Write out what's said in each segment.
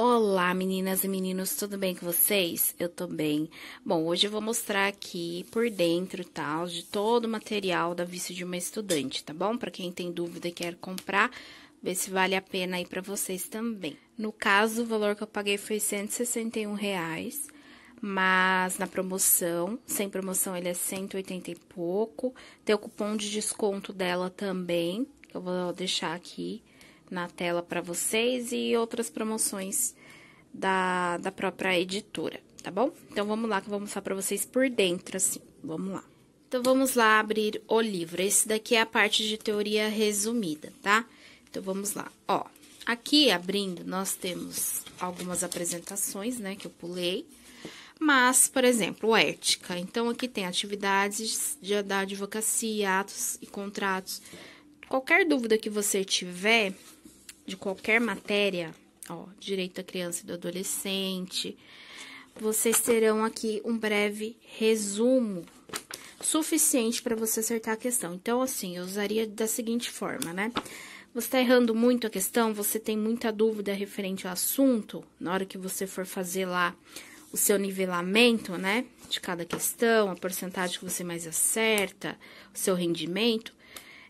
Olá meninas e meninos, tudo bem com vocês? Eu tô bem. Bom, hoje eu vou mostrar aqui por dentro, tal, tá, de todo o material da vista de uma estudante, tá bom? Para quem tem dúvida e quer comprar, ver se vale a pena aí para vocês também. No caso, o valor que eu paguei foi R$ 161, reais, mas na promoção, sem promoção ele é 180 e pouco. Tem o cupom de desconto dela também, que eu vou deixar aqui na tela para vocês e outras promoções da, da própria editora, tá bom? Então, vamos lá que eu vou mostrar para vocês por dentro, assim, vamos lá. Então, vamos lá abrir o livro. Esse daqui é a parte de teoria resumida, tá? Então, vamos lá. Ó, aqui abrindo, nós temos algumas apresentações, né, que eu pulei. Mas, por exemplo, ética. Então, aqui tem atividades de, da advocacia, atos e contratos. Qualquer dúvida que você tiver, de qualquer matéria, ó, direito da criança e do adolescente, vocês terão aqui um breve resumo suficiente para você acertar a questão. Então, assim, eu usaria da seguinte forma, né? Você está errando muito a questão, você tem muita dúvida referente ao assunto, na hora que você for fazer lá o seu nivelamento, né? De cada questão, a porcentagem que você mais acerta, o seu rendimento.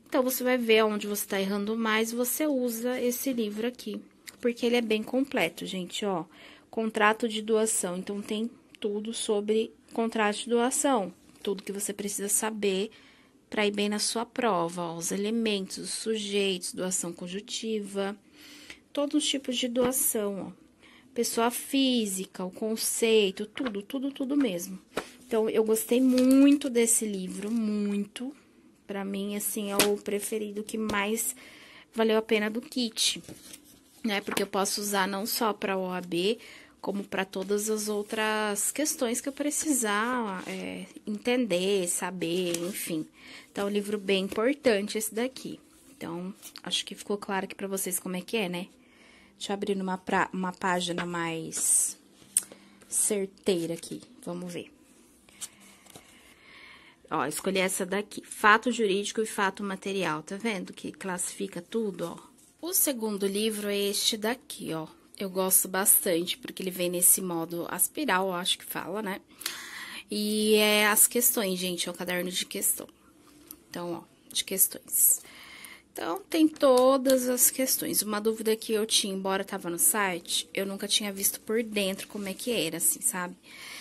Então, você vai ver onde você tá errando mais, você usa esse livro aqui, porque ele é bem completo, gente, ó. Contrato de doação, então tem tudo sobre contrato de doação, tudo que você precisa saber para ir bem na sua prova, ó, os elementos, os sujeitos, doação conjuntiva, todos os tipos de doação, ó. Pessoa física, o conceito, tudo, tudo, tudo mesmo. Então, eu gostei muito desse livro, muito. Para mim, assim, é o preferido que mais valeu a pena do kit, né? Porque eu posso usar não só para OAB, como para todas as outras questões que eu precisar é, entender, saber, enfim. Então, é um livro bem importante esse daqui. Então, acho que ficou claro aqui para vocês como é que é, né? Deixa eu abrir pra, uma página mais certeira aqui. Vamos ver. Ó, escolhi essa daqui, fato jurídico e fato material, tá vendo que classifica tudo, ó. O segundo livro é este daqui, ó. Eu gosto bastante, porque ele vem nesse modo aspiral, eu acho que fala, né? E é as questões, gente, é o caderno de questão. Então, ó, de questões. Então, tem todas as questões. Uma dúvida que eu tinha, embora tava no site, eu nunca tinha visto por dentro como é que era, assim, sabe?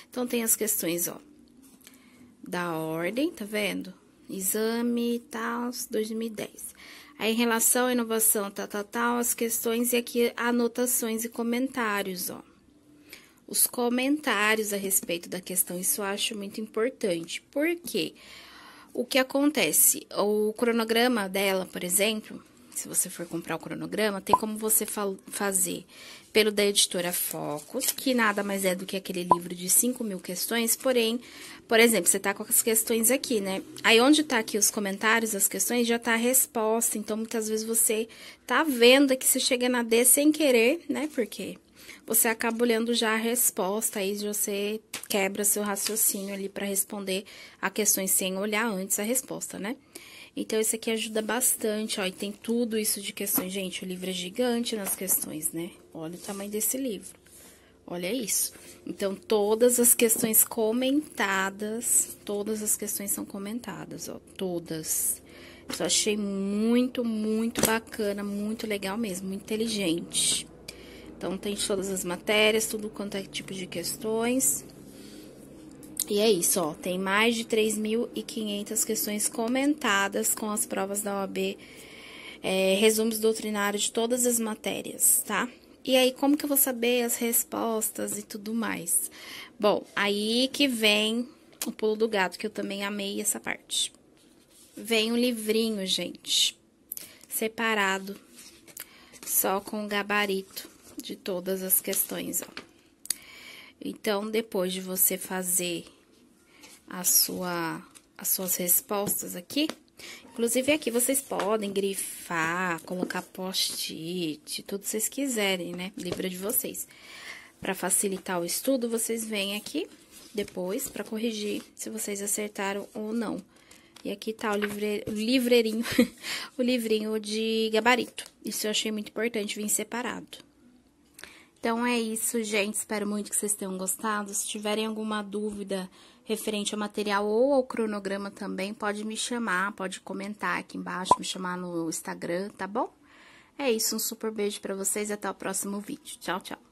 Então, tem as questões, ó da ordem, tá vendo? Exame, e tal, 2010. Aí, em relação à inovação, tal, tal, tal, as questões e aqui anotações e comentários, ó. Os comentários a respeito da questão, isso eu acho muito importante. Por quê? O que acontece? O cronograma dela, por exemplo, se você for comprar o cronograma, tem como você fazer pelo da editora Focus, que nada mais é do que aquele livro de 5 mil questões, porém, por exemplo, você tá com as questões aqui, né? Aí onde tá aqui os comentários, as questões, já tá a resposta, então muitas vezes você tá vendo que você chega na D sem querer, né? Porque você acaba olhando já a resposta, aí você quebra seu raciocínio ali para responder a questões sem olhar antes a resposta, né? Então, esse aqui ajuda bastante, ó, e tem tudo isso de questões. Gente, o livro é gigante nas questões, né? Olha o tamanho desse livro. Olha isso. Então, todas as questões comentadas, todas as questões são comentadas, ó, todas. Eu achei muito, muito bacana, muito legal mesmo, muito inteligente. Então, tem todas as matérias, tudo quanto é tipo de questões. E é isso, ó, tem mais de 3.500 questões comentadas com as provas da OAB, é, resumos doutrinários de todas as matérias, tá? E aí, como que eu vou saber as respostas e tudo mais? Bom, aí que vem o pulo do gato, que eu também amei essa parte. Vem um livrinho, gente, separado, só com o gabarito de todas as questões, ó. Então, depois de você fazer a sua, as suas respostas aqui. Inclusive, aqui vocês podem grifar, colocar post-it, tudo vocês quiserem, né? Livro de vocês. Para facilitar o estudo, vocês vêm aqui depois para corrigir se vocês acertaram ou não. E aqui tá o, livre, livreirinho, o livrinho de gabarito. Isso eu achei muito importante, vir separado. Então, é isso, gente. Espero muito que vocês tenham gostado. Se tiverem alguma dúvida referente ao material ou ao cronograma também, pode me chamar, pode comentar aqui embaixo, me chamar no Instagram, tá bom? É isso, um super beijo para vocês e até o próximo vídeo. Tchau, tchau.